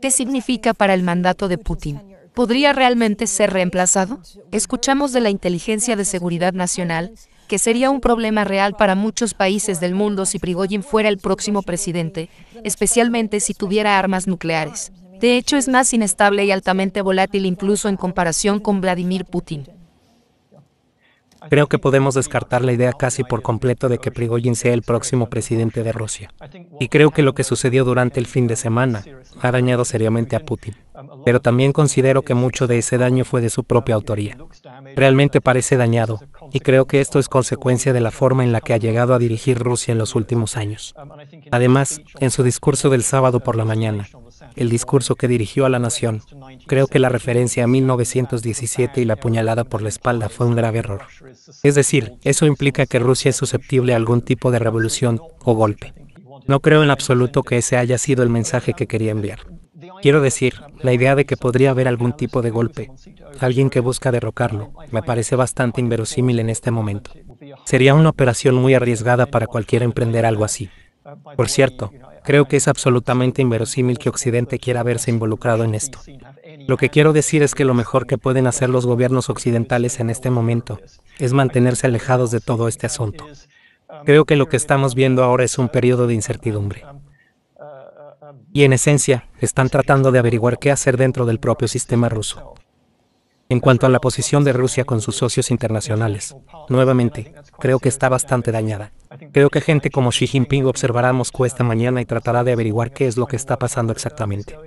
¿Qué significa para el mandato de Putin? ¿Podría realmente ser reemplazado? Escuchamos de la inteligencia de seguridad nacional que sería un problema real para muchos países del mundo si Prigogine fuera el próximo presidente, especialmente si tuviera armas nucleares. De hecho, es más inestable y altamente volátil incluso en comparación con Vladimir Putin. Creo que podemos descartar la idea casi por completo de que Prigozhin sea el próximo presidente de Rusia. Y creo que lo que sucedió durante el fin de semana ha dañado seriamente a Putin. Pero también considero que mucho de ese daño fue de su propia autoría. Realmente parece dañado, y creo que esto es consecuencia de la forma en la que ha llegado a dirigir Rusia en los últimos años. Además, en su discurso del sábado por la mañana, el discurso que dirigió a la nación. Creo que la referencia a 1917 y la puñalada por la espalda fue un grave error. Es decir, eso implica que Rusia es susceptible a algún tipo de revolución o golpe. No creo en absoluto que ese haya sido el mensaje que quería enviar. Quiero decir, la idea de que podría haber algún tipo de golpe, alguien que busca derrocarlo, me parece bastante inverosímil en este momento. Sería una operación muy arriesgada para cualquiera emprender algo así. Por cierto, Creo que es absolutamente inverosímil que Occidente quiera verse involucrado en esto. Lo que quiero decir es que lo mejor que pueden hacer los gobiernos occidentales en este momento es mantenerse alejados de todo este asunto. Creo que lo que estamos viendo ahora es un periodo de incertidumbre. Y en esencia, están tratando de averiguar qué hacer dentro del propio sistema ruso. En cuanto a la posición de Rusia con sus socios internacionales, nuevamente, creo que está bastante dañada. Creo que gente como Xi Jinping observará Moscú esta mañana y tratará de averiguar qué es lo que está pasando exactamente.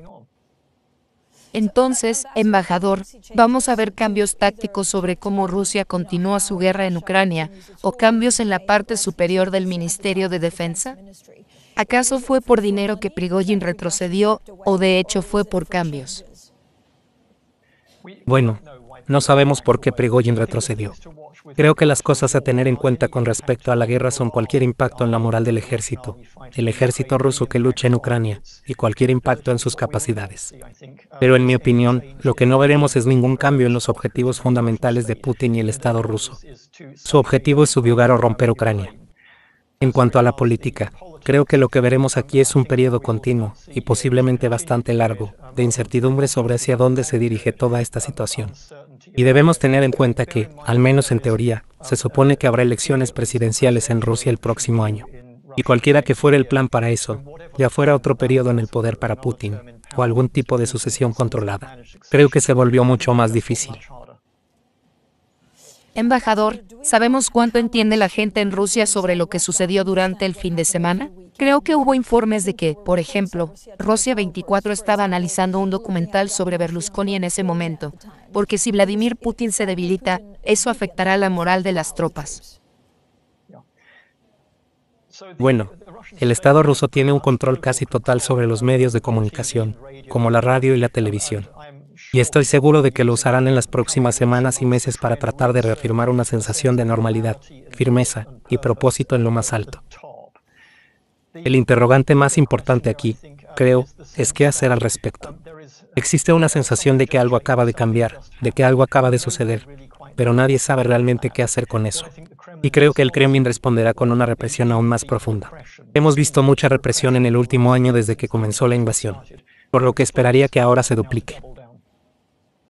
Entonces, embajador, vamos a ver cambios tácticos sobre cómo Rusia continúa su guerra en Ucrania o cambios en la parte superior del Ministerio de Defensa. ¿Acaso fue por dinero que Prigozhin retrocedió o de hecho fue por cambios? Bueno, no sabemos por qué Prigojin retrocedió. Creo que las cosas a tener en cuenta con respecto a la guerra son cualquier impacto en la moral del ejército, el ejército ruso que lucha en Ucrania, y cualquier impacto en sus capacidades. Pero en mi opinión, lo que no veremos es ningún cambio en los objetivos fundamentales de Putin y el Estado ruso. Su objetivo es subyugar o romper Ucrania. En cuanto a la política, creo que lo que veremos aquí es un periodo continuo, y posiblemente bastante largo, de incertidumbre sobre hacia dónde se dirige toda esta situación. Y debemos tener en cuenta que, al menos en teoría, se supone que habrá elecciones presidenciales en Rusia el próximo año. Y cualquiera que fuera el plan para eso, ya fuera otro periodo en el poder para Putin, o algún tipo de sucesión controlada, creo que se volvió mucho más difícil. Embajador, ¿sabemos cuánto entiende la gente en Rusia sobre lo que sucedió durante el fin de semana? Creo que hubo informes de que, por ejemplo, Rusia 24 estaba analizando un documental sobre Berlusconi en ese momento, porque si Vladimir Putin se debilita, eso afectará la moral de las tropas. Bueno, el Estado ruso tiene un control casi total sobre los medios de comunicación, como la radio y la televisión. Y estoy seguro de que lo usarán en las próximas semanas y meses para tratar de reafirmar una sensación de normalidad, firmeza y propósito en lo más alto. El interrogante más importante aquí, creo, es qué hacer al respecto. Existe una sensación de que algo acaba de cambiar, de que algo acaba de suceder, pero nadie sabe realmente qué hacer con eso. Y creo que el Kremlin responderá con una represión aún más profunda. Hemos visto mucha represión en el último año desde que comenzó la invasión, por lo que esperaría que ahora se duplique.